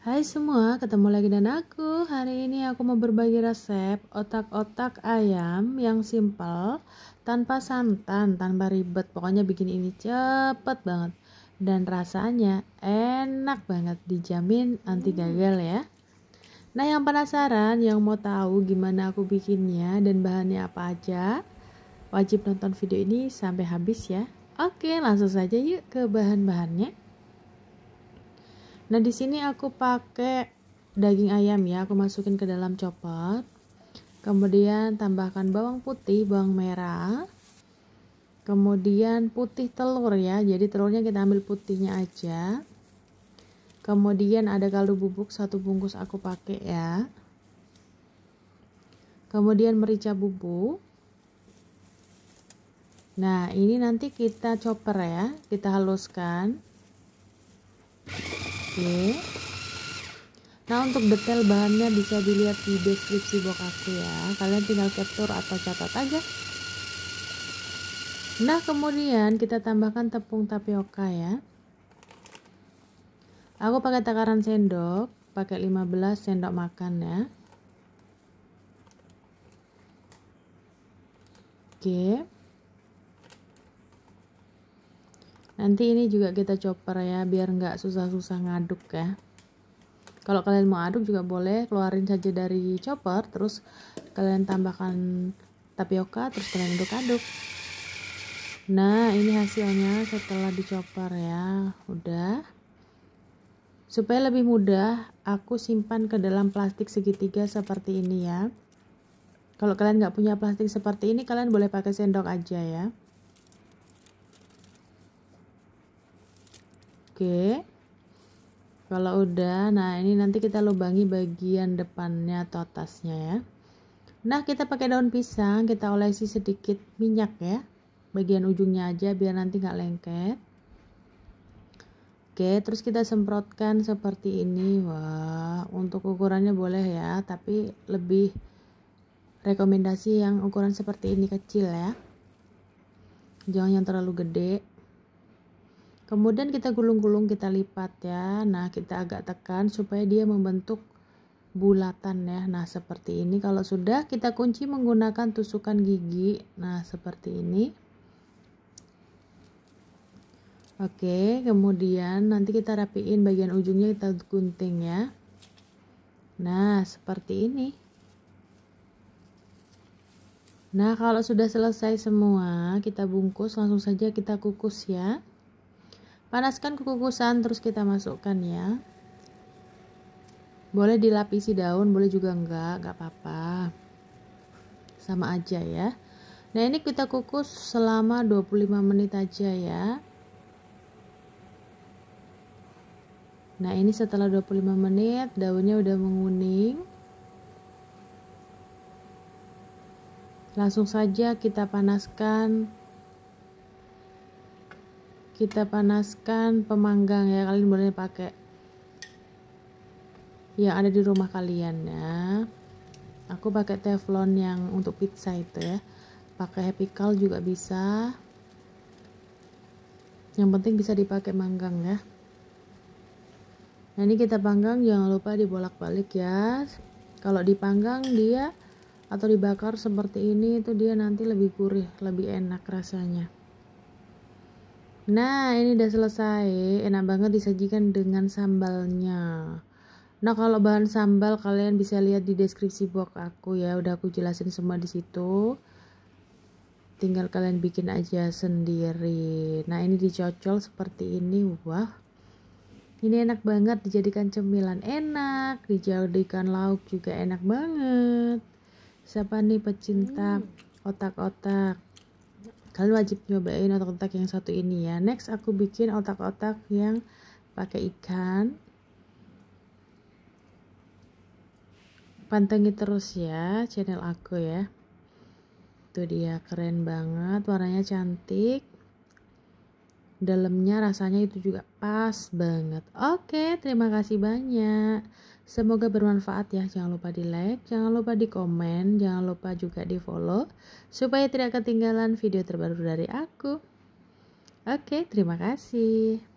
Hai semua, ketemu lagi dengan aku. Hari ini aku mau berbagi resep otak-otak ayam yang simple, tanpa santan, tanpa ribet. Pokoknya bikin ini cepet banget dan rasanya enak banget, dijamin anti hmm. gagal ya. Nah, yang penasaran, yang mau tahu gimana aku bikinnya dan bahannya apa aja, wajib nonton video ini sampai habis ya. Oke, langsung saja yuk ke bahan-bahannya. Nah, di sini aku pakai daging ayam ya, aku masukin ke dalam chopper. Kemudian tambahkan bawang putih, bawang merah. Kemudian putih telur ya. Jadi telurnya kita ambil putihnya aja. Kemudian ada kaldu bubuk satu bungkus aku pakai ya. Kemudian merica bubuk. Nah, ini nanti kita chopper ya, kita haluskan. Oke. Nah, untuk detail bahannya bisa dilihat di deskripsi box aku ya. Kalian tinggal capture atau catat aja. Nah, kemudian kita tambahkan tepung tapioka ya. Aku pakai takaran sendok, pakai 15 sendok makan ya. Oke. nanti ini juga kita chopper ya biar nggak susah-susah ngaduk ya kalau kalian mau aduk juga boleh keluarin saja dari chopper terus kalian tambahkan tapioka terus kalian aduk-aduk nah ini hasilnya setelah di ya udah supaya lebih mudah aku simpan ke dalam plastik segitiga seperti ini ya kalau kalian nggak punya plastik seperti ini kalian boleh pakai sendok aja ya Oke. Kalau udah, nah ini nanti kita lubangi bagian depannya atau atasnya ya. Nah, kita pakai daun pisang, kita olesi sedikit minyak ya. Bagian ujungnya aja biar nanti nggak lengket. Oke, terus kita semprotkan seperti ini. Wah, untuk ukurannya boleh ya, tapi lebih rekomendasi yang ukuran seperti ini kecil ya. Jangan yang terlalu gede. Kemudian kita gulung-gulung, kita lipat ya. Nah, kita agak tekan supaya dia membentuk bulatan ya. Nah, seperti ini. Kalau sudah, kita kunci menggunakan tusukan gigi. Nah, seperti ini. Oke, kemudian nanti kita rapiin bagian ujungnya kita gunting ya. Nah, seperti ini. Nah, kalau sudah selesai semua, kita bungkus langsung saja kita kukus ya. Panaskan kukusan terus kita masukkan ya. Boleh dilapisi daun, boleh juga enggak, enggak apa-apa. Sama aja ya. Nah, ini kita kukus selama 25 menit aja ya. Nah, ini setelah 25 menit daunnya udah menguning. Langsung saja kita panaskan kita panaskan pemanggang ya kalian boleh pakai yang ada di rumah kalian ya aku pakai teflon yang untuk pizza itu ya pakai happy call juga bisa yang penting bisa dipakai manggang ya nah ini kita panggang jangan lupa dibolak-balik ya kalau dipanggang dia atau dibakar seperti ini itu dia nanti lebih gurih lebih enak rasanya Nah, ini udah selesai. Enak banget disajikan dengan sambalnya. Nah, kalau bahan sambal kalian bisa lihat di deskripsi box aku ya. Udah aku jelasin semua di situ. Tinggal kalian bikin aja sendiri. Nah, ini dicocol seperti ini. Wah. Ini enak banget dijadikan cemilan enak, dijadikan lauk juga enak banget. Siapa nih pecinta hmm. otak-otak? kalian wajib nyobain otak-otak yang satu ini ya next aku bikin otak-otak yang pakai ikan pantengin terus ya channel aku ya itu dia keren banget warnanya cantik dalamnya rasanya itu juga pas banget oke terima kasih banyak Semoga bermanfaat ya. Jangan lupa di like, jangan lupa di komen, jangan lupa juga di follow supaya tidak ketinggalan video terbaru dari aku. Oke, terima kasih.